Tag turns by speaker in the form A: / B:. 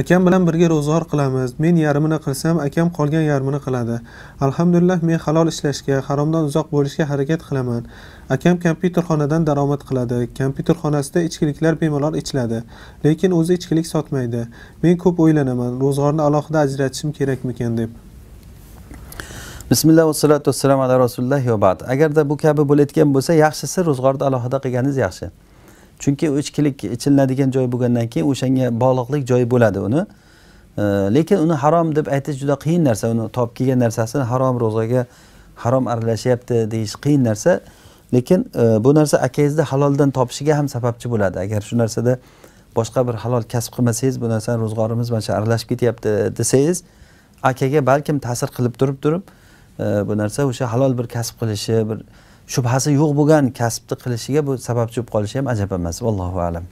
A: akam bilan birga ro'zg'or qilamiz men yarmini qilsam akam qolgan yarmini qiladi alhamdulillah men halol ishlashga haromdan uzoq bo'lishga harakat qilaman akam kompyuterxonadan daromad qiladi kompyuterxonasida ichkiliklar bemalol ichiladi lekin o'zi ichkilik sotmaydi men ko'p o'ylanaman ro'zg'orni alohida ajratishim kerakmikan deb
B: bismillah vassalotu vassalam ala rasululloh va ba'd agarda bu kabi bo'layotgan bo'lsa yaxshisi ro'zg'orni alohida qilganingiz yaxshi chunki ichkilik ichiladigan joy bo'lgandan keyin o'shanga bog'liqlik joyi bo'ladi uni lekin uni harom deb aytish juda qiyin narsa uni topib kelgan narsasini harom ro'zaga harom aralashyapti deyish qiyin narsa lekin e, bu narsa akangizni haloldan topishiga ham sababchi bo'ladi agar shu narsada boshqa bir halol kasb qilmasangiz bu narsani ro'zg'orimiz mana shu aralashib ketyapti desangiz akaga balkim ta'sir qilib turib turib e, bu narsa o'sha halol bir kasb qilishi bir shubhasi yo'q bo'lgan kasbni qilishiga bu sababchi bo'lib qolishi ham ajab emas allohu alam